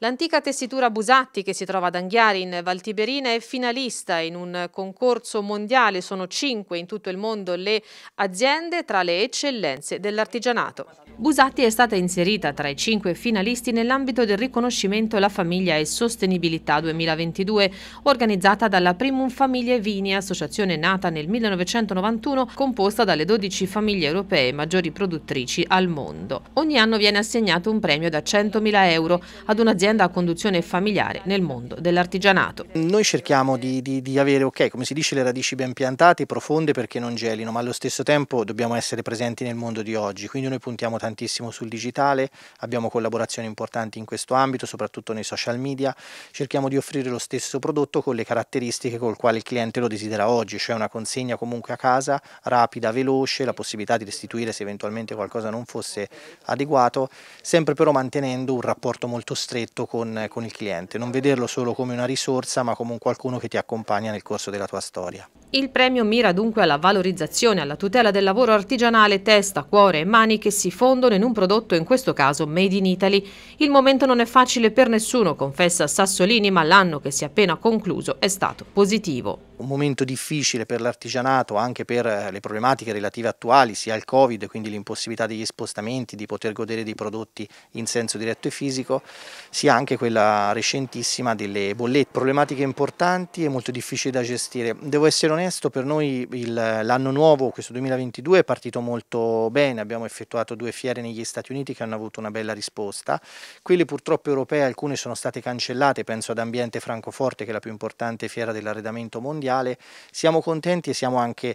L'antica tessitura Busatti, che si trova ad Anghiari in Valtiberina, è finalista in un concorso mondiale. Sono cinque in tutto il mondo le aziende tra le eccellenze dell'artigianato. Busatti è stata inserita tra i cinque finalisti nell'ambito del riconoscimento La Famiglia e Sostenibilità 2022, organizzata dalla Primum Famiglie Vini, associazione nata nel 1991, composta dalle 12 famiglie europee maggiori produttrici al mondo. Ogni anno viene assegnato un premio da 100.000 euro ad un'azienda un'azienda a conduzione familiare nel mondo dell'artigianato. Noi cerchiamo di, di, di avere, okay, come si dice, le radici ben piantate, profonde perché non gelino, ma allo stesso tempo dobbiamo essere presenti nel mondo di oggi, quindi noi puntiamo tantissimo sul digitale, abbiamo collaborazioni importanti in questo ambito, soprattutto nei social media, cerchiamo di offrire lo stesso prodotto con le caratteristiche col quale il cliente lo desidera oggi, cioè una consegna comunque a casa, rapida, veloce, la possibilità di restituire se eventualmente qualcosa non fosse adeguato, sempre però mantenendo un rapporto molto stretto rapporto con, eh, con il cliente, non vederlo solo come una risorsa ma come un qualcuno che ti accompagna nel corso della tua storia. Il premio mira dunque alla valorizzazione, alla tutela del lavoro artigianale, testa, cuore e mani che si fondono in un prodotto, in questo caso Made in Italy. Il momento non è facile per nessuno, confessa Sassolini, ma l'anno che si è appena concluso è stato positivo. Un momento difficile per l'artigianato, anche per eh, le problematiche relative attuali, sia al Covid, quindi l'impossibilità degli spostamenti, di poter godere dei prodotti in senso diretto e fisico, sia anche quella recentissima delle bollette. Problematiche importanti e molto difficili da gestire. Devo essere onesto, per noi il, l'anno nuovo, questo 2022, è partito molto bene. Abbiamo effettuato due fiere negli Stati Uniti che hanno avuto una bella risposta. Quelle purtroppo europee, alcune sono state cancellate, penso ad Ambiente Francoforte, che è la più importante fiera dell'arredamento mondiale. Siamo contenti e siamo anche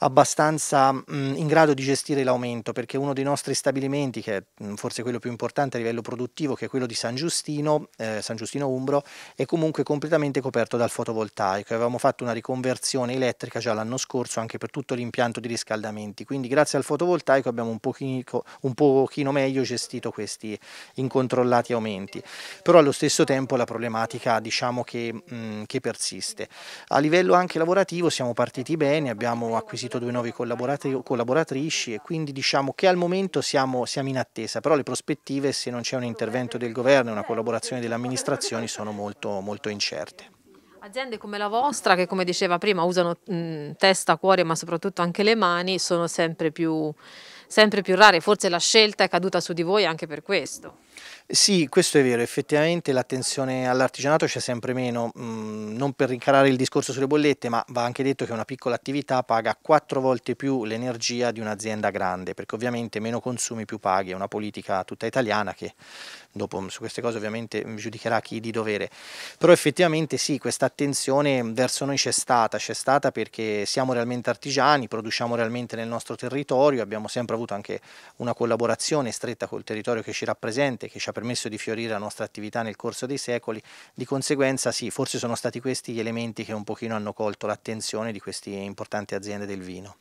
abbastanza mh, in grado di gestire l'aumento, perché uno dei nostri stabilimenti, che è forse quello più importante a livello produttivo, che è quello di San Giustino, eh, San Giustino Umbro, è comunque completamente coperto dal fotovoltaico. Avevamo fatto una riconversione elettrica già l'anno scorso anche per tutto l'impianto di riscaldamenti, quindi grazie al fotovoltaico abbiamo un pochino, un pochino meglio gestito questi incontrollati aumenti. Però allo stesso tempo la problematica diciamo che, mh, che persiste. A livello anche lavorativo siamo partiti bene, abbiamo acquisito acquisito due nuovi collaboratrici e quindi diciamo che al momento siamo, siamo, in attesa, però le prospettive se non c'è un intervento del governo e una collaborazione delle amministrazioni sono molto, molto incerte. Aziende come la vostra, che come diceva prima usano mh, testa, cuore ma soprattutto anche le mani, sono sempre più, sempre più rare, forse la scelta è caduta su di voi anche per questo. Sì, questo è vero, effettivamente l'attenzione all'artigianato c'è sempre meno, mm, non per rincarare il discorso sulle bollette, ma va anche detto che una piccola attività paga quattro volte più l'energia di un'azienda grande, perché ovviamente meno consumi più paghi, è una politica tutta italiana che dopo mm, su queste cose ovviamente mm, giudicherà chi di dovere, però effettivamente sì, questa attenzione verso noi c'è stata, c'è stata perché siamo realmente artigiani, produciamo realmente nel nostro territorio, abbiamo sempre avuto anche una collaborazione stretta col territorio che ci rappresenta, che ci ha permesso di fiorire la nostra attività nel corso dei secoli, di conseguenza sì, forse sono stati questi gli elementi che un pochino hanno colto l'attenzione di queste importanti aziende del vino.